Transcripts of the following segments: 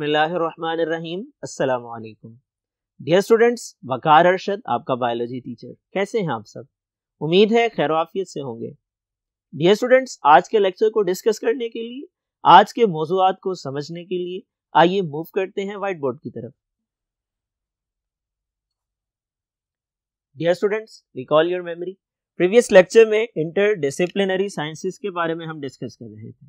बिसमीम असलकुम dear students वकार अरशद आपका बायोलॉजी टीचर कैसे हैं आप सब उम्मीद है खैर से होंगे डियर स्टूडेंट्स आज के लेक्चर को डिस्कस करने के लिए आज के मौजूद को समझने के लिए आइए मूव करते हैं वाइट बोर्ड की तरफ dear students recall your memory previous lecture में इंटर डिसिप्लिनरी साइंसिस के बारे में हम डिस्कस कर रहे थे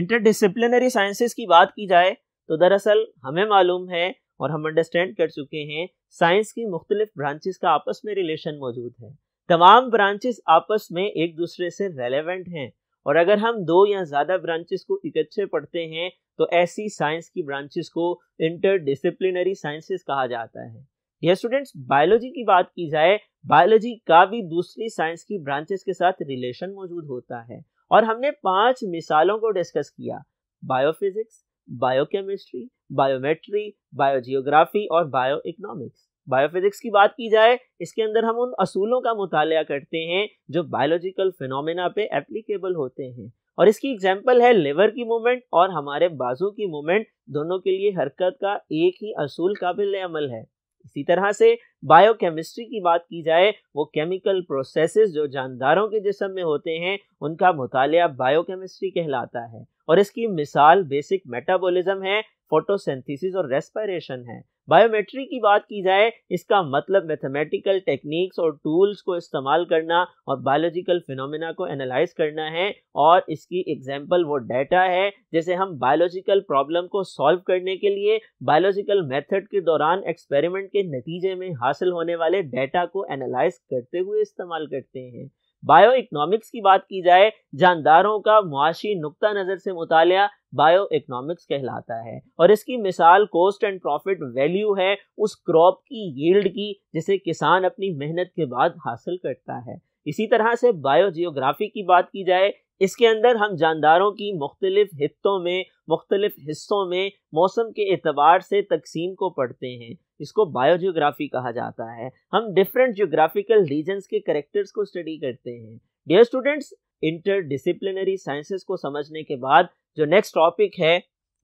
इंटरडिसिप्लिनरी साइंसेस की बात की जाए तो दरअसल हमें मालूम है और हम अंडरस्टैंड कर चुके हैं साइंस की मुख्तलिफ ब्रांचेस का आपस में रिलेशन मौजूद है तमाम ब्रांचेस आपस में एक दूसरे से रेलेवेंट हैं और अगर हम दो या ज़्यादा ब्रांचेस को इकट्ठे पढ़ते हैं तो ऐसी साइंस की ब्रांचेस को इंटरडिसिप्लिनरी साइंसेस कहा जाता है यह स्टूडेंट्स बायोलॉजी की बात की जाए बायोलॉजी का भी दूसरी साइंस की ब्रांचेस के साथ रिलेशन मौजूद होता है और हमने पांच मिसालों को डिस्कस किया बायोफिजिक्स बायोकेमिस्ट्री बायोमेट्री बायोजियोग्राफी और बायो इकोनॉमिक्स बायोफिजिक्स की बात की जाए इसके अंदर हम उन असूलों का मुताया करते हैं जो बायोलॉजिकल फिनोमेना पे एप्लीकेबल होते हैं और इसकी एग्जाम्पल है लिवर की मूवमेंट और हमारे बाजू की मूवमेंट दोनों के लिए हरकत का एक ही असूल काबिल अमल है इसी तरह से बायोकेमिस्ट्री की बात की जाए वो केमिकल प्रोसेसेस जो जानदारों के जिसम में होते हैं उनका मुताल बायोकेमिस्ट्री कहलाता है और इसकी मिसाल बेसिक मेटाबॉलिज्म है फोटोसेंथिस और रेस्पिरेशन है बायोमेट्री की बात की जाए इसका मतलब मैथमेटिकल टेक्निक्स और टूल्स को इस्तेमाल करना और बायोलॉजिकल फिनोमेना को एनालाइज करना है और इसकी एग्जाम्पल वो डाटा है जैसे हम बायोलॉजिकल प्रॉब्लम को सॉल्व करने के लिए बायोलॉजिकल मेथड के दौरान एक्सपेरिमेंट के नतीजे में हासिल होने वाले डाटा को एनालाइज करते हुए इस्तेमाल करते हैं बायो इकनॉमिक्स की बात की जाए जानदारों का मुआशी नुक़ नज़र से मुताल बायो इकनॉमिक्स कहलाता है और इसकी मिसाल कॉस्ट एंड प्रॉफिट वैल्यू है उस क्रॉप की यील्ड की जिसे किसान अपनी मेहनत के बाद हासिल करता है इसी तरह से बायो जियोग्राफी की बात की जाए इसके अंदर हम जानदारों की मुख्तलिफ हितों में मुख्तलिफ हिस्सों में मौसम के एतबार से तकसीम को पढ़ते हैं इसको बायोजियोग्राफी कहा जाता है हम डिफरेंट जियोग्राफिकल रीजन्स के करेक्टर्स को स्टडी करते हैं dear students interdisciplinary sciences को समझने के बाद जो नेक्स्ट टॉपिक है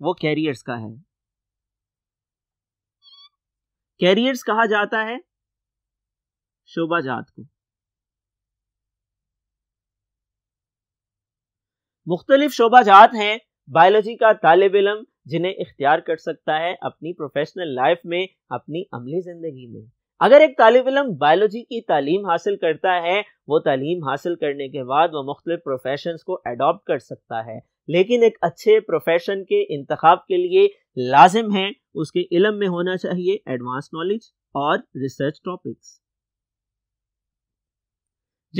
वो कैरियर्स का है कैरियर्स कहा जाता है शोभा जात को मुख्तलिफ शोबाजात हैं बायोलॉजी का तालब इलम जिन्हें इख्तियार कर सकता है अपनी प्रोफेशनल लाइफ में अपनी अमली ज़िंदगी में अगर एक तालब इलम बायोलॉजी की तालीम हासिल करता है वो तालीम हासिल करने के बाद वह मुख्तलिफ प्रोफेशन को एडॉप्ट कर सकता है लेकिन एक अच्छे प्रोफेशन के इंतखब के लिए लाजिम है उसके इलम में होना चाहिए एडवांस नॉलेज और रिसर्च टॉपिक्स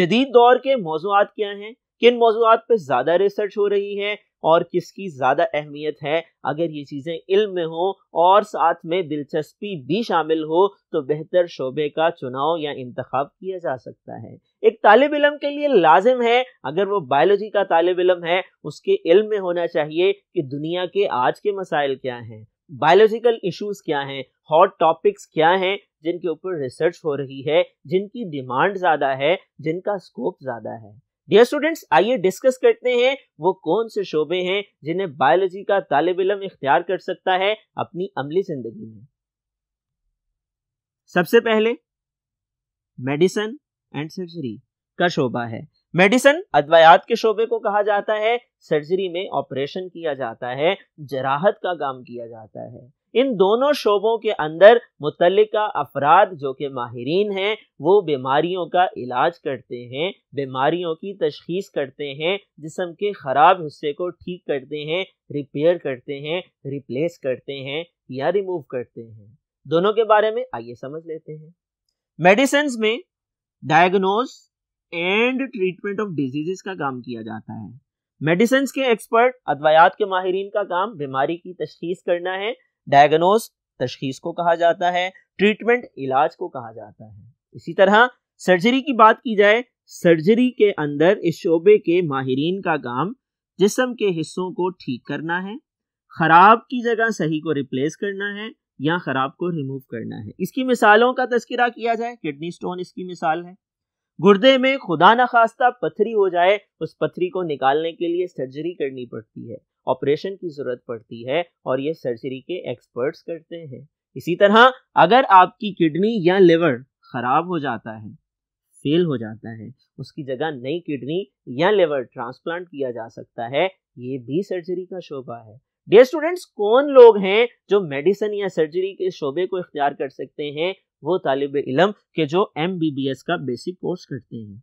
जदीद दौर के मौजूद क्या हैं किन मौजूद पर ज़्यादा रिसर्च हो रही है और किसकी ज़्यादा अहमियत है अगर ये चीज़ें इल्म में हो और साथ में दिलचस्पी भी शामिल हो तो बेहतर शोबे का चुनाव या इंतखब किया जा सकता है एक तालब इलम के लिए लाजिम है अगर वो बायोलॉजी का तालब इलम है उसके इल्म में होना चाहिए कि दुनिया के आज के मसाइल क्या हैं बायोलॉजिकल इश्यूज क्या हैं हॉट टॉपिक्स क्या हैं जिनके ऊपर रिसर्च हो रही है जिनकी डिमांड ज़्यादा है जिनका स्कोप ज़्यादा है डियर स्टूडेंट्स आइए डिस्कस करते हैं वो कौन से शोबे हैं जिन्हें बायोलॉजी का तालब इलम इख्तियार कर सकता है अपनी अमली जिंदगी में सबसे पहले मेडिसन एंड सर्जरी का शोबा है मेडिसन अद्वायात के शोबे को कहा जाता है सर्जरी में ऑपरेशन किया जाता है जराहत का काम किया जाता है इन दोनों शोबों के अंदर मुतलका अफराद जो कि माहरीन हैं वो बीमारियों का इलाज करते हैं बीमारियों की तशखीस करते हैं जिसम के ख़राब हिस्से को ठीक करते हैं रिपेयर करते हैं रिप्लेस करते हैं या रिमूव करते हैं दोनों के बारे में आइए समझ लेते हैं मेडिसिन में diagnose and treatment of diseases का काम किया जाता है मेडिसिन के एक्सपर्ट अद्वायात के माहरीन का काम बीमारी की तशखीस करना है डायग्नोस तशखीस को कहा जाता है ट्रीटमेंट इलाज को कहा जाता है इसी तरह सर्जरी की बात की जाए सर्जरी के अंदर इस शोबे के माहरीन का काम जिसम के हिस्सों को ठीक करना है खराब की जगह सही को रिप्लेस करना है या खराब को रिमूव करना है इसकी मिसालों का तस्करा किया जाए किडनी स्टोन इसकी मिसाल है गुर्दे में खुदा न खास्ता पथरी हो जाए उस पथरी को निकालने के लिए सर्जरी करनी पड़ती है ऑपरेशन की ज़रूरत पड़ती है और ये सर्जरी के एक्सपर्ट्स करते हैं इसी तरह अगर आपकी किडनी या लिवर खराब हो जाता है फेल हो जाता है उसकी जगह नई किडनी या लिवर ट्रांसप्लांट किया जा सकता है ये भी सर्जरी का शोभा है डे स्टूडेंट्स कौन लोग हैं जो मेडिसिन या सर्जरी के शोबे को इख्तियार कर सकते हैं वो तालब इलम के जो एम का बेसिक कोर्स करते हैं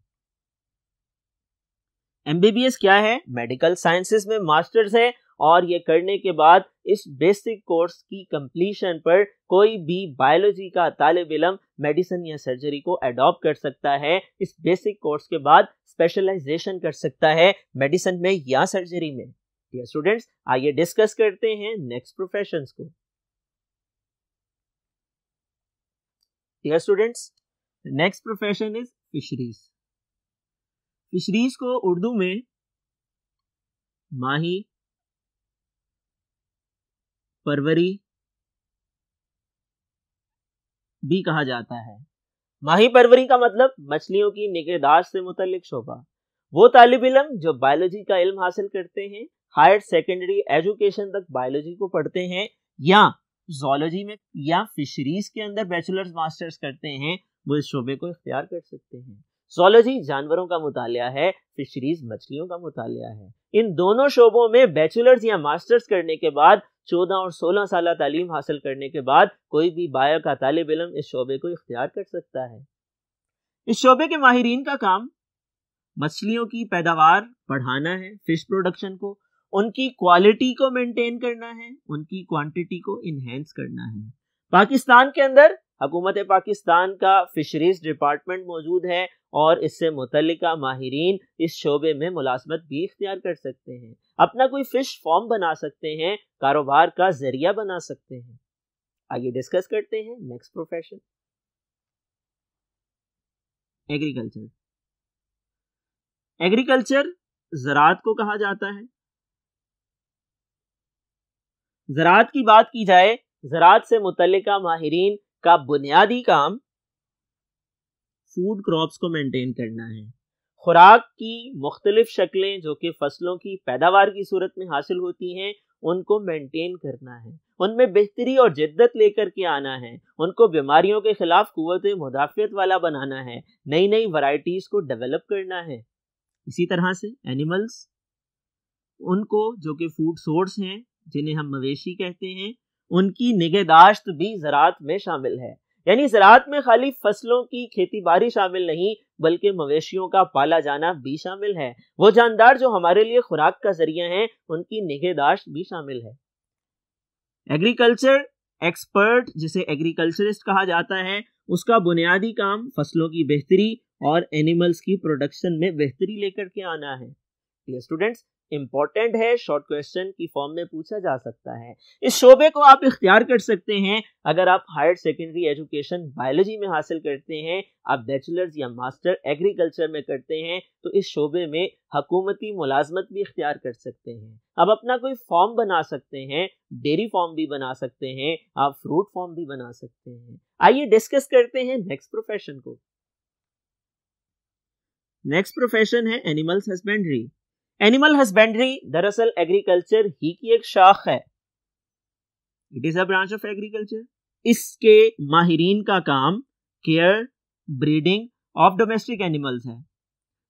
एमबीबीएस क्या है मेडिकल साइंसेस में मास्टर्स है और ये करने के बाद इस बेसिक कोर्स की कंप्लीशन पर कोई भी बायोलॉजी का तालब इलम मेडिसिन या सर्जरी को अडॉप्ट कर सकता है इस बेसिक कोर्स के बाद स्पेशलाइजेशन कर सकता है मेडिसिन में या सर्जरी में डियर स्टूडेंट्स आइए डिस्कस करते हैं नेक्स्ट प्रोफेशन को students next profession is fisheries fisheries को उर्दू में माही परवरी भी कहा जाता है माही परवरी का मतलब मछलियों की निगहदाश्त से मुतलिक शोभा वो तालब इलम जो बायोलॉजी का इल्म हासिल करते हैं हायर सेकेंडरी एजुकेशन तक बायोलॉजी को पढ़ते हैं या जोलॉजी में या फिशरीज के अंदर बैचलर्स मास्टर्स करते हैं वो इस शोबे को इख्तियार कर सकते हैं जोलॉजी जानवरों का मुताया है फिशरीज मछलियों का मुताया है इन दोनों शोबों में बैचलर्स या मास्टर्स करने के बाद चौदह और सोलह साल तालीम हासिल करने के बाद कोई भी बायो का तालब इलम इस शोबे को इख्तियार कर सकता है इस शोबे के माहरीन का काम मछलियों की पैदावार बढ़ाना है फिश प्रोडक्शन को उनकी क्वालिटी को मेंटेन करना है उनकी क्वांटिटी को इनहेंस करना है पाकिस्तान के अंदर हकूमत पाकिस्तान का फिशरीज डिपार्टमेंट मौजूद है और इससे मुतल माहरीन इस शोबे में मुलाजमत भी इख्तियार कर सकते हैं अपना कोई फिश फॉर्म बना सकते हैं कारोबार का जरिया बना सकते हैं आइए डिस्कस करते हैं नेक्स्ट प्रोफेशन एग्रीकल्चर एग्रीकल्चर जरात को कहा जाता है जरात की बात की जाए जरात से मुतल माहरीन का बुनियादी काम फूड क्रॉप्स को मेंटेन करना है खुराक की मुख्तलिफ शक्लें जो कि फसलों की पैदावार की सूरत में हासिल होती हैं उनको मेंटेन करना है उनमें बेहतरी और जिद्दत लेकर के आना है उनको बीमारियों के खिलाफ कुत मुदाफियत वाला बनाना है नई नई वराइटीज़ को डेवलप करना है इसी तरह से एनिमल्स उनको जो कि फूड सोर्स हैं जिन्हें हम मवेशी कहते हैं उनकी निगहदाश्त भी ज़रात में शामिल है यानी ज़रात में खाली फसलों की खेती बारी शामिल नहीं बल्कि मवेशियों का पाला जाना भी शामिल है वो जानदार जो हमारे लिए खुराक का जरिया हैं उनकी निगहदाश्त भी शामिल है एग्रीकल्चर एक्सपर्ट जिसे एग्रीकल्चरिस्ट कहा जाता है उसका बुनियादी काम फसलों की बेहतरी और एनिमल्स की प्रोडक्शन में बेहतरी लेकर के आना है स्टूडेंट्स इम्पॉर्टेंट है शॉर्ट क्वेश्चन की फॉर्म में पूछा जा सकता है इस शोबे को आप इख्तियार कर सकते हैं अगर आप हायर सेकेंडरी एजुकेशन बायोलॉजी में हासिल करते हैं आप बैचलर्स या मास्टर एग्रीकल्चर में करते हैं तो इस शोबे में हकूमती मुलाजमत भी इख्तियार कर सकते हैं आप अपना कोई फॉर्म बना सकते हैं डेयरी फॉर्म भी बना सकते हैं आप फ्रूट फॉर्म भी बना सकते हैं आइए डिस्कस करते हैं नेक्स्ट प्रोफेशन को नेक्स्ट प्रोफेशन है एनिमल्स हस्बेंड्री एनिमल हस्बेंड्री दरअसल एग्रीकल्चर ही की एक शाख है it is a branch of agriculture इसके माहरीन का काम care breeding of domestic animals है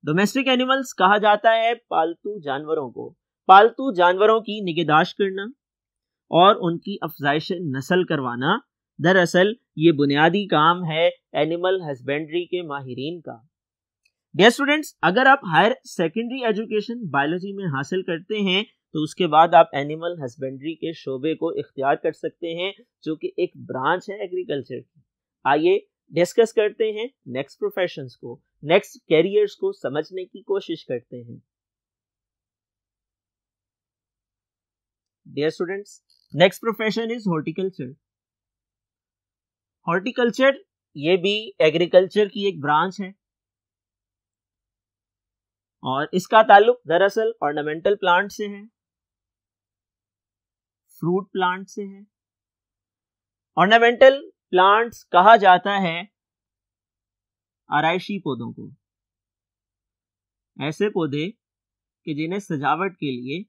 डोमेस्टिक एनिमल्स कहा जाता है पालतू जानवरों को पालतू जानवरों की निगहदाश्त करना और उनकी अफजाइश नस्ल करवाना दरअसल ये बुनियादी काम है एनिमल हस्बेंड्री के माहरीन का डियर स्टूडेंट्स अगर आप हायर सेकेंडरी एजुकेशन बायोलॉजी में हासिल करते हैं तो उसके बाद आप एनिमल हस्बेंड्री के शोबे को इख्तियार कर सकते हैं जो कि एक ब्रांच है एग्रीकल्चर की आइए डिस्कस करते हैं नेक्स्ट प्रोफेशंस को नेक्स्ट कैरियर्स को समझने की कोशिश करते हैं dear students next profession is horticulture horticulture ये भी एग्रीकल्चर की एक ब्रांच है और इसका ताल्लुक दरअसल ऑर्नामेंटल प्लांट से है फ्रूट प्लांट से है ऑर्नामेंटल प्लांट्स कहा जाता है आरायशी पौधों को ऐसे पौधे कि जिन्हें सजावट के लिए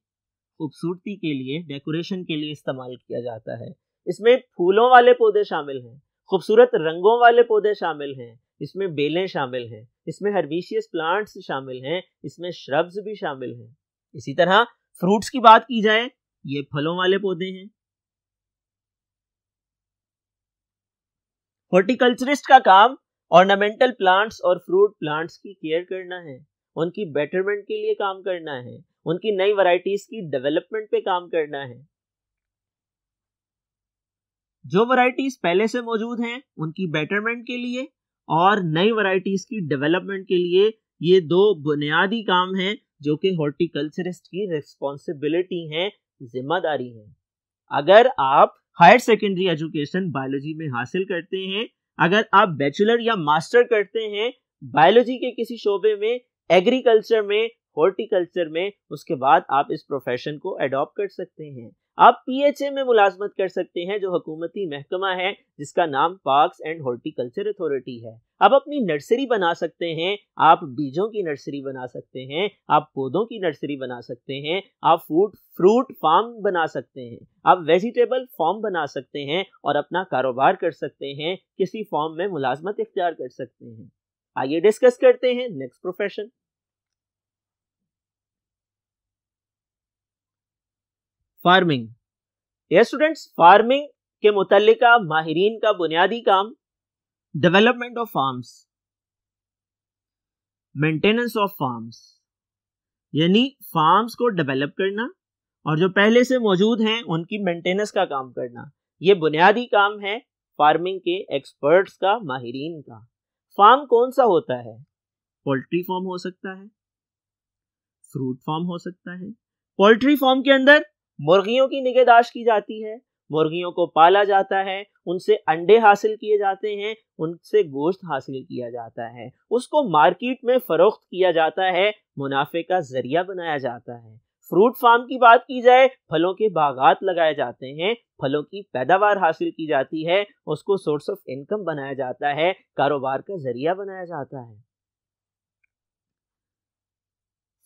खूबसूरती के लिए डेकोरेशन के लिए इस्तेमाल किया जाता है इसमें फूलों वाले पौधे शामिल हैं खूबसूरत रंगों वाले पौधे शामिल हैं इसमें बेलें शामिल हैं इसमें हर्बीशियस प्लांट्स शामिल हैं इसमें श्रब्स भी शामिल हैं इसी तरह फ्रूट्स की बात की जाए ये फलों वाले पौधे हैं हॉर्टिकल्चरिस्ट का काम ऑर्नामेंटल प्लांट्स और फ्रूट प्लांट्स की केयर करना है उनकी बेटरमेंट के लिए काम करना है उनकी नई वराइटीज की डेवलपमेंट पे काम करना है जो वराइटीज पहले से मौजूद हैं उनकी बेटरमेंट के लिए और नई वराइटीज की डेवलपमेंट के लिए ये दो बुनियादी काम हैं जो कि हॉर्टिकल्चरिस्ट की रिस्पॉन्सिबिलिटी है जिम्मेदारी है अगर आप हायर सेकेंडरी एजुकेशन बायोलॉजी में हासिल करते हैं अगर आप बैचलर या मास्टर करते हैं बायोलॉजी के किसी शोबे में एग्रीकल्चर में हॉर्टिकल्चर में उसके बाद आप इस प्रोफेशन को एडॉप्ट कर सकते हैं आप पीएचए में मुलाजमत कर सकते हैं जो हकूमती महकमा है जिसका नाम पार्क्स एंड हॉर्टिकल्चर अथॉरिटी है आप अपनी नर्सरी बना सकते हैं आप बीजों की नर्सरी बना सकते हैं आप पौधों की नर्सरी बना सकते हैं आप फूड फ्रूट फार्म बना सकते हैं आप वेजिटेबल फार्म बना सकते हैं और अपना कारोबार कर सकते हैं किसी फॉर्म में मुलाजमत इख्तियार कर सकते हैं आइए डिस्कस करते हैं नेक्स्ट प्रोफेशन फार्मिंग ये स्टूडेंट्स फार्मिंग के मुतलका माहरीन का बुनियादी काम development of farms maintenance of farms यानी फार्म्स को डेवलप करना और जो पहले से मौजूद हैं उनकी मेंटेनेंस का काम करना ये बुनियादी काम है फार्मिंग के एक्सपर्ट्स का माहरीन का फार्म कौन सा होता है पोल्ट्री फार्म हो सकता है फ्रूट फार्म हो सकता है पोल्ट्री फार्म के अंदर मुर्गियों की निगहदाश्त की जाती है मुर्गियों को पाला जाता है उनसे अंडे हासिल किए जाते हैं उनसे गोश्त हासिल किया जाता है उसको मार्केट में फ़रोख्त किया जाता है मुनाफे का जरिया बनाया जाता है फ्रूट फार्म की बात की जाए फलों के बागात लगाए जाते हैं फलों की पैदावार हासिल की जाती है उसको सोर्स ऑफ इनकम बनाया जाता है कारोबार का जरिया बनाया जाता है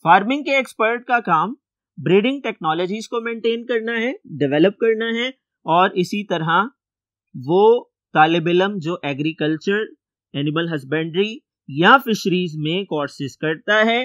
फार्मिंग के एक्सपर्ट का काम ब्रीडिंग टेक्नोलॉजीज को मेंटेन करना है डेवलप करना है और इसी तरह वो तालबिलम जो एग्रीकल्चर एनिमल हस्बेंड्री या फिशरीज में कोर्सेज करता है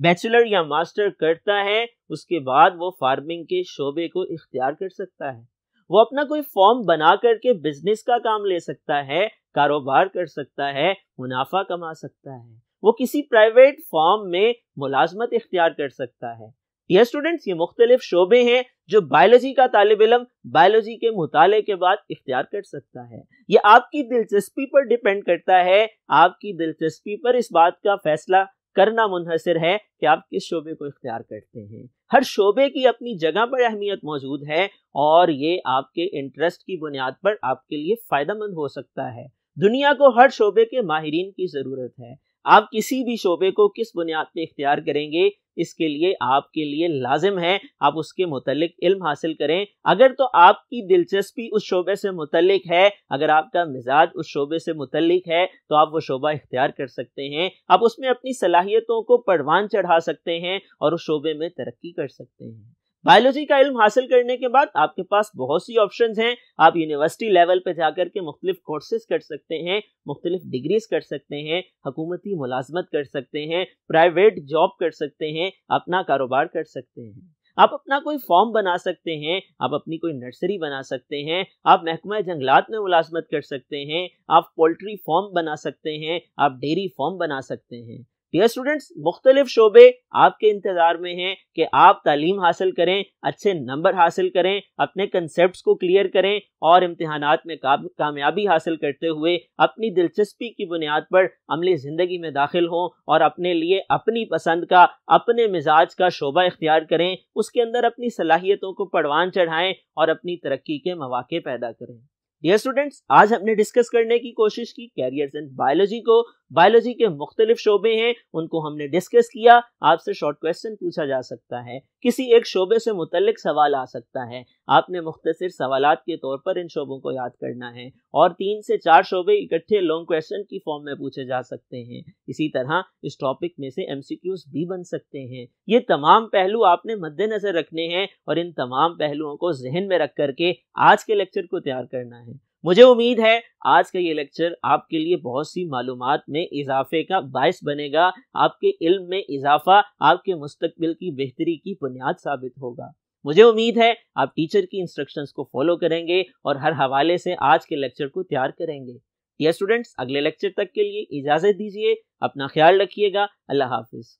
बैचलर या मास्टर करता है उसके बाद वो फार्मिंग के शोबे को इख्तियार कर सकता है वो अपना कोई फॉर्म बना करके बिजनेस का काम ले सकता है कारोबार कर सकता है मुनाफा कमा सकता है वो किसी प्राइवेट फॉर्म में मुलाजमत इख्तियार कर सकता है यह स्टूडेंट्स ये मुख्तलिफ शोबे हैं जो बायोलॉजी का तालब इलम बायोलॉजी के मुताले के बाद इख्तियार कर सकता है यह आपकी दिलचस्पी पर डिपेंड करता है आपकी दिलचस्पी पर इस बात का फैसला करना मुनहसर है कि आप किस शोबे को इख्तियार करते हैं हर शोबे की अपनी जगह पर अहमियत मौजूद है और ये आपके इंटरेस्ट की बुनियाद पर आपके लिए फ़ायदा मंद हो सकता है दुनिया को हर शोबे के माहरीन की ज़रूरत है आप किसी भी शोबे को किस बुनियाद पे इख्तियार करेंगे इसके लिए आपके लिए लाजिम है आप उसके मुतलिक इल्म हासिल करें अगर तो आपकी दिलचस्पी उस शोबे से मुतलिक है अगर आपका मिजाज उस शोबे से मुतलिक है तो आप वो शोबा इख्तियार कर सकते हैं आप उसमें अपनी सलाहियतों को परवान चढ़ा सकते हैं और उस शोबे में तरक्की कर सकते हैं बायोलॉजी का इल्म हासिल करने के बाद आपके पास बहुत सी ऑप्शन हैं आप यूनिवर्सिटी लेवल पर जाकर के मुख्तलिफ कोर्सेज कर सकते हैं मुख्तलिफ डिग्रीज कर सकते हैं हकूमती मुलाजमत कर सकते हैं प्राइवेट जॉब कर सकते हैं अपना कारोबार कर सकते हैं आप अपना कोई फॉर्म बना सकते हैं आप अपनी कोई नर्सरी बना सकते हैं आप महकमा जंगलात में मुलाजमत कर सकते हैं आप पोल्ट्री फॉर्म बना सकते हैं आप डेयरी फॉर्म बना सकते हैं डियर स्टूडेंट्स मुख्तलिफ शोबे आपके इंतज़ार में हैं कि आप तालीम हासिल करें अच्छे नंबर हासिल करें अपने कंसेप्ट को क्लियर करें और इम्तहान में कामयाबी हासिल करते हुए अपनी दिलचस्पी की बुनियाद पर अमली ज़िंदगी में दाखिल हों और अपने लिए अपनी पसंद का अपने मिजाज का शोबा इख्तियार करें उसके अंदर अपनी सलाहियतों को पड़वान चढ़ाएँ और अपनी तरक्की के मौाक़े पैदा करें डियर स्टूडेंट्स आज हमने डिस्कस करने की कोशिश की कैरियर्स इन बायोलॉजी को बायोलॉजी के मुख्तलिफ शोबे हैं उनको हमने डिस्कस किया आपसे शॉर्ट क्वेश्चन पूछा जा सकता है किसी एक शोबे से मुतलक सवाल आ सकता है आपने मुख्तर सवाल के तौर पर इन शोबों को याद करना है और तीन से चार शोबे इकट्ठे लॉन्ग क्वेश्चन की फॉर्म में पूछे जा सकते हैं इसी तरह इस टॉपिक में से एम भी बन सकते हैं ये तमाम पहलू आपने मद्देनजर रखने हैं और इन तमाम पहलुओं को जहन में रख करके आज के लेक्चर को तैयार करना है मुझे उम्मीद है आज का ये लेक्चर आपके लिए बहुत सी मालूम में इजाफे का बायस बनेगा आपके इल्म में इजाफा आपके मुस्तबिल की बेहतरी की बुनियाद साबित होगा मुझे उम्मीद है आप टीचर की इंस्ट्रक्शंस को फॉलो करेंगे और हर हवाले से आज के लेक्चर को तैयार करेंगे ये स्टूडेंट्स अगले लेक्चर तक के लिए इजाज़त दीजिए अपना ख्याल रखिएगा अल्लाह हाफिज़